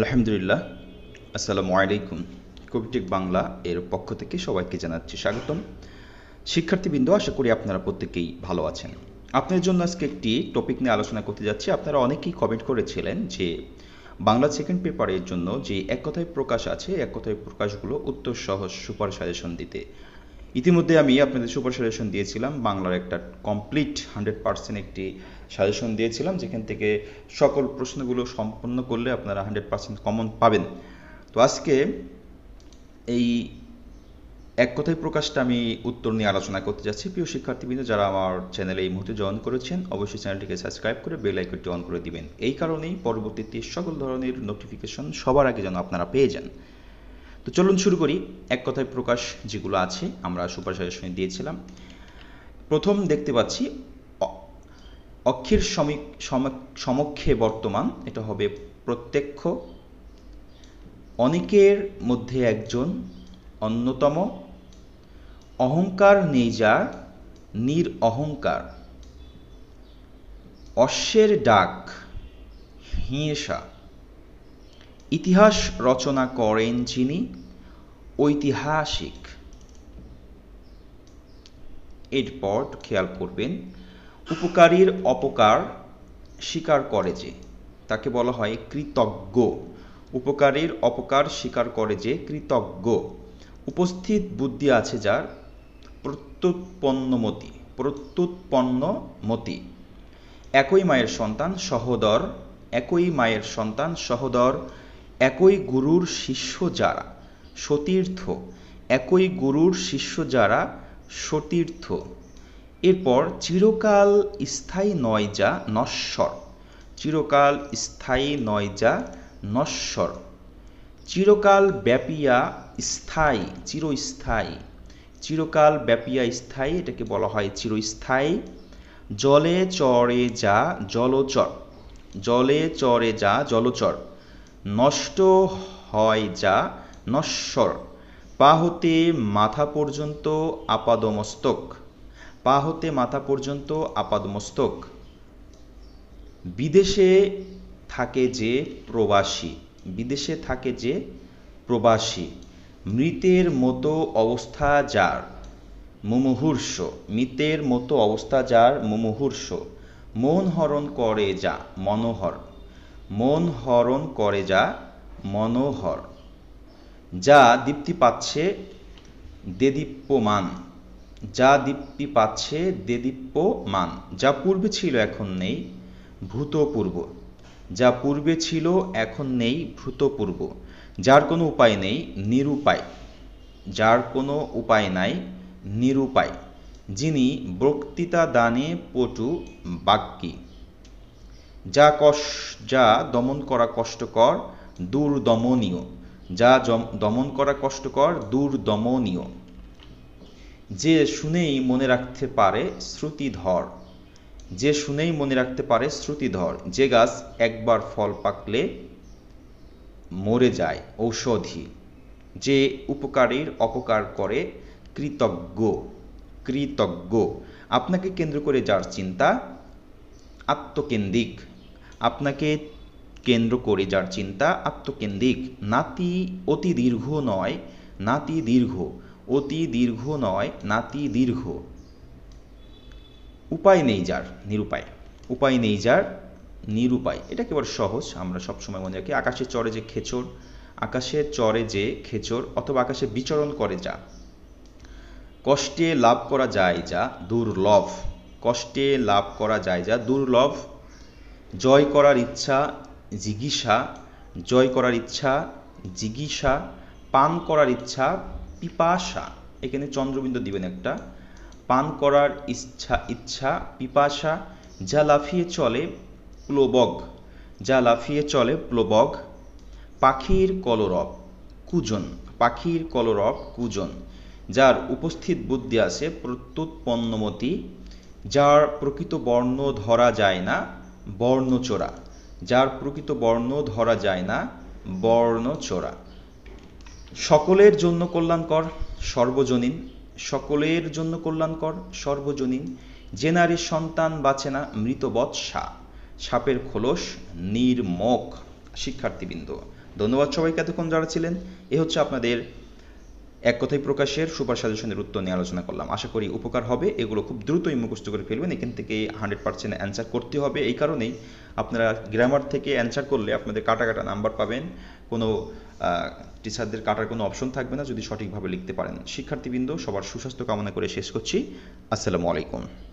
আলহামদুলিল্লাহ আসসালামু আলাইকুম কবিটিক বাংলা এর পক্ষ থেকে সবাইকে জানাচ্ছি স্বাগতম শিক্ষার্থীবৃন্দ আশা করি আপনারা প্রত্যেকেই ভালো আছেন আপনার জন্য আজকে একটি টপিক নিয়ে আলোচনা করতে যাচ্ছি আপনারা অনেকেই কমেন্ট করেছিলেন যে বাংলা সেকেন্ড পেপারের জন্য যে এক কথায় প্রকাশ আছে এক কথায় প্রকাশগুলো উত্তর সহজ সুপার সাজেশন দিতে ইতিমধ্যে আমি আপনাদের সুপার সাজেশন দিয়েছিলাম বাংলার একটা কমপ্লিট হান্ড্রেড পার্সেন্ট একটি সাজেশন দিয়েছিলাম যেখান থেকে সকল প্রশ্নগুলো সম্পন্ন করলে আপনারা হান্ড্রেড পার্সেন্ট কমন পাবেন তো আজকে এই এক কথায় প্রকাশটা আমি উত্তর নিয়ে আলোচনা করতে যাচ্ছি প্রিয় শিক্ষার্থীবৃন্দ যারা আমার চ্যানেলে এই মুহূর্তে জয়েন করেছেন অবশ্যই চ্যানেলটিকে সাবস্ক্রাইব করে বেল আইকনটি অন করে দিবেন এই কারণেই পরবর্তীতে সকল ধরনের নোটিফিকেশন সবার আগে যেন আপনারা পেয়ে যান তো চলুন শুরু করি এক কথায় প্রকাশ যেগুলো আছে আমরা সুপার সাজেশনে দিয়েছিলাম প্রথম দেখতে পাচ্ছি অক্ষের সমিক সমক্ষে বর্তমান এটা হবে প্রত্যক্ষ অনেকের মধ্যে একজন অন্যতম অহংকার নেই যার নির অহংকার অশ্বের ডাক হিংসা ইতিহাস রচনা করেন যিনি ঐতিহাসিক এরপর খেয়াল করবেন উপকারীর অপকার স্বীকার করে যে তাকে বলা হয় কৃতজ্ঞ উপকারীর অপকার স্বীকার করে যে কৃতজ্ঞ উপস্থিত বুদ্ধি আছে যার প্রত্যুৎপন্নমতি প্রত্যুৎপন্নমতি একই মায়ের সন্তান সহোদর একই মায়ের সন্তান সহোদর একই গুরুর শিষ্য যারা সতীর্থ একই গুরুর শিষ্য যারা সতীর্থ এরপর চিরকাল স্থায়ী নয় যা নশ্বর চিরকাল স্থায়ী নয় যা নশ্বর চিরকাল ব্যাপিয়া স্থায়ী চিরস্থায়ী চিরকাল ব্যাপিয়া স্থায়ী এটাকে বলা হয় চিরস্থায়ী জলে চরে যা জলচর জলে চরে যা জলচর নষ্ট হয় যা নশ্বর পা হতে মাথা পর্যন্ত আপাদমস্তক পা হতে মাথা পর্যন্ত আপাদমস্তক বিদেশে থাকে যে প্রবাসী বিদেশে থাকে যে প্রবাসী মৃতের মতো অবস্থা যার মুমুহূর্ষ মৃতের মতো অবস্থা যার মুমুহূর্ষ মন হরণ করে যা মনোহর মন হরণ করে যা মনোহর যা দীপ্তি পাচ্ছে দেদীপ্যমান যা দীপ্তি পাচ্ছে দেদীপ্যমান যা পূর্বে ছিল এখন নেই ভূতপূর্ব যা পূর্বে ছিল এখন নেই ভূতপূর্ব যার কোনো উপায় নেই নিরুপায় যার কোনো উপায় নাই নিরুপায় যিনি বক্তৃতা দানে পটু বাক্যী যা কষ যা দমন করা কষ্টকর দূর দমনীয় যা দমন করা কষ্টকর দূর দমনীয় যে শুনেই মনে রাখতে পারে শ্রুতিধর যে শুনেই মনে রাখতে পারে শ্রুতিধর যে গাছ একবার ফল পাকলে মরে যায় ঔষধি যে উপকারীর অপকার করে কৃতজ্ঞ কৃতজ্ঞ আপনাকে কেন্দ্র করে যার চিন্তা আত্মকেন্দ্রিক আপনাকে কেন্দ্র করে যার চিন্তা আত্মকেন্দ্রিক নাতি অতি দীর্ঘ নয় নাতি দীর্ঘ অতি দীর্ঘ নয় নাতি দীর্ঘ উপায় নেই যার নিরুপায় উপায় নেই যার নিরুপায় এটা কেবল সহজ আমরা সবসময় মনে রাখি আকাশে চড়ে যে খেচর আকাশে চড়ে যে খেচর অথবা আকাশে বিচরণ করে যা কষ্টে লাভ করা যায় যা দুর্লভ কষ্টে লাভ করা যায় যা দুর্লভ জয় করার ইচ্ছা জিগিসা জয় করার ইচ্ছা জিগিসা পান করার ইচ্ছা পিপাসা এখানে চন্দ্রবিন্দু দিবেন একটা পান করার ইচ্ছা ইচ্ছা পিপাসা যা লাফিয়ে চলে প্লবগ যা লাফিয়ে চলে প্লবগ পাখির কলরব কুজন পাখির কলরব কুজন যার উপস্থিত বুদ্ধি আছে প্রত্যুৎপন্নমতি যার প্রকৃত বর্ণ ধরা যায় না বর্ণচোরা যার প্রকৃত বর্ণ ধরা যায় না বর্ণচোরা সকলের জন্য কল্যাণকর সর্বজনীন সকলের জন্য কল্যাণকর সর্বজনীন যে নারীর সন্তান বাঁচে না মৃতবৎ সা সাপের খোলস নির্মক শিক্ষার্থীবৃন্দ ধন্যবাদ সবাইকে এতক্ষণ যারা ছিলেন এ হচ্ছে আপনাদের এক কথায় প্রকাশের সুপার সাজেশনের উত্তর নিয়ে আলোচনা করলাম আশা করি উপকার হবে এগুলো খুব দ্রুতই মুখস্থ করে ফেলবেন এখান থেকে হান্ড্রেড পার্সেন্ট অ্যান্সার করতে হবে এই কারণেই আপনারা গ্রামার থেকে অ্যান্সার করলে আপনাদের কাটা কাটা নাম্বার পাবেন কোনো টিচারদের কাটার কোনো অপশন থাকবে না যদি সঠিকভাবে লিখতে পারেন শিক্ষার্থীবৃন্দ সবার সুস্বাস্থ্য কামনা করে শেষ করছি আসসালামু আলাইকুম